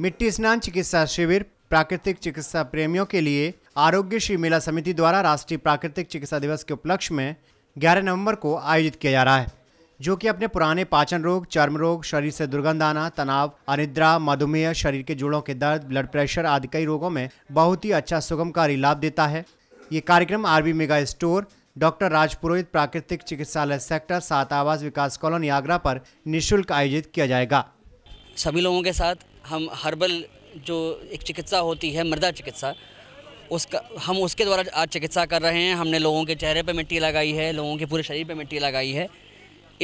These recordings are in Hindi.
मिट्टी स्नान चिकित्सा शिविर प्राकृतिक चिकित्सा प्रेमियों के लिए आरोग्य श्री मेला समिति द्वारा राष्ट्रीय प्राकृतिक चिकित्सा दिवस के उपलक्ष्य में 11 नवंबर को आयोजित किया जा रहा है जो कि अपने पुराने पाचन रोग चर्म रोग शरीर से दुर्गंध आना तनाव अनिद्रा मधुमेह शरीर के जोड़ों के दर्द ब्लड प्रेशर आदि कई रोगों में बहुत ही अच्छा सुगमकारी लाभ देता है ये कार्यक्रम आरबी मेगा स्टोर डॉक्टर राज पुरोहित प्राकृतिक चिकित्सालय सेक्टर सात आवास विकास कॉलोनी आगरा पर निःशुल्क आयोजित किया जाएगा सभी लोगों के साथ हम हर्बल जो एक चिकित्सा होती है मृदा चिकित्सा उसका हम उसके द्वारा आज चिकित्सा कर रहे हैं हमने लोगों के चेहरे पर मिट्टी लगाई है लोगों के पूरे शरीर पर मिट्टी लगाई है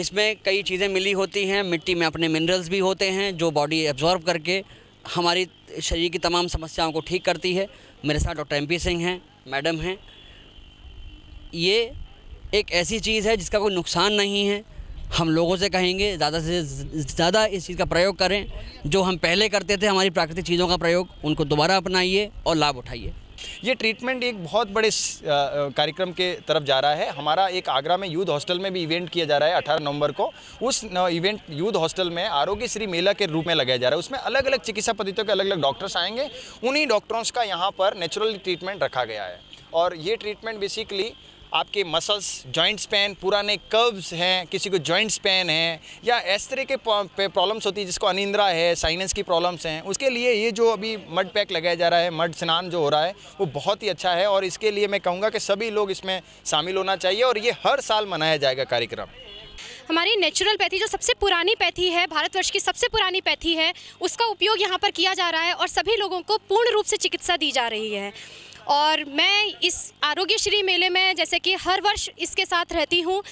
इसमें कई चीज़ें मिली होती हैं मिट्टी में अपने मिनरल्स भी होते हैं जो बॉडी एब्जॉर्ब करके हमारी शरीर की तमाम समस्याओं को ठीक करती है मेरे साथ डॉक्टर एम सिंह हैं मैडम हैं ये एक ऐसी चीज़ है जिसका कोई नुकसान नहीं है हम लोगों से कहेंगे ज़्यादा से ज़्यादा इस चीज़ का प्रयोग करें जो हम पहले करते थे हमारी प्राकृतिक चीज़ों का प्रयोग उनको दोबारा अपनाइए और लाभ उठाइए ये ट्रीटमेंट एक बहुत बड़े कार्यक्रम के तरफ जा रहा है हमारा एक आगरा में यूथ हॉस्टल में भी इवेंट किया जा रहा है 18 नवंबर को उस इवेंट यूथ हॉस्टल में आरोग्य श्री मेला के रूप में लगाया जा रहा है उसमें अलग अलग चिकित्सा पद्धतियों के अलग अलग डॉक्टर्स आएंगे उन्हीं डॉक्टरों का यहाँ पर नेचुरल ट्रीटमेंट रखा गया है और ये ट्रीटमेंट बेसिकली आपके मसल्स जॉइंट्स पेन पुराने कर्व्स हैं किसी को जॉइंट्स पेन है या इस तरह के प्रॉब्लम्स होती है जिसको अनिंद्रा है साइनस की प्रॉब्लम्स हैं उसके लिए ये जो अभी मड पैक लगाया जा रहा है मड स्नान जो हो रहा है वो बहुत ही अच्छा है और इसके लिए मैं कहूँगा कि सभी लोग इसमें शामिल होना चाहिए और ये हर साल मनाया जाएगा कार्यक्रम हमारी नेचुरल पैथी जो सबसे पुरानी पैथी है भारतवर्ष की सबसे पुरानी पैथी है उसका उपयोग यहाँ पर किया जा रहा है और सभी लोगों को पूर्ण रूप से चिकित्सा दी जा रही है और मैं इस आरोग्यश्री मेले में जैसे कि हर वर्ष इसके साथ रहती हूँ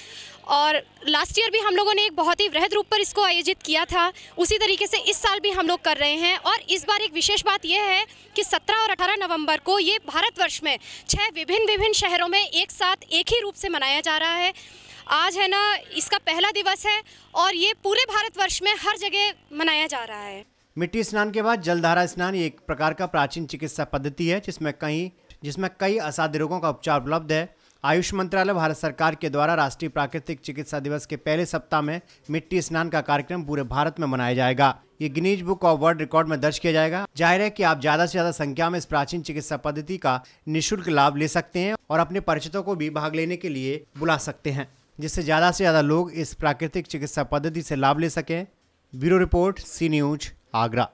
और लास्ट ईयर भी हम लोगों ने एक बहुत ही वृहद रूप पर इसको आयोजित किया था उसी तरीके से इस साल भी हम लोग कर रहे हैं और इस बार एक विशेष बात यह है कि 17 और 18 नवंबर को ये भारतवर्ष में छह विभिन्न विभिन्न शहरों में एक साथ एक ही रूप से मनाया जा रहा है आज है ना इसका पहला दिवस है और ये पूरे भारतवर्ष में हर जगह मनाया जा रहा है मिट्टी स्नान के बाद जलधारा स्नान एक प्रकार का प्राचीन चिकित्सा पद्धति है जिसमें कई जिसमें कई असाध्य रोगों का उपचार उपलब्ध है आयुष मंत्रालय भारत सरकार के द्वारा राष्ट्रीय प्राकृतिक चिकित्सा दिवस के पहले सप्ताह में मिट्टी स्नान का कार्यक्रम पूरे भारत में मनाया जाएगा ये Guinness book of world record में दर्ज किया जाएगा जाहिर है कि आप ज्यादा से ज्यादा संख्या में इस प्राचीन चिकित्सा पद्धति का निःशुल्क लाभ ले सकते हैं और अपने परिचितों को भी भाग लेने के लिए बुला सकते हैं जिससे ज्यादा से ज्यादा लोग इस प्राकृतिक चिकित्सा पद्धति से लाभ ले सकें bureau report C news Agra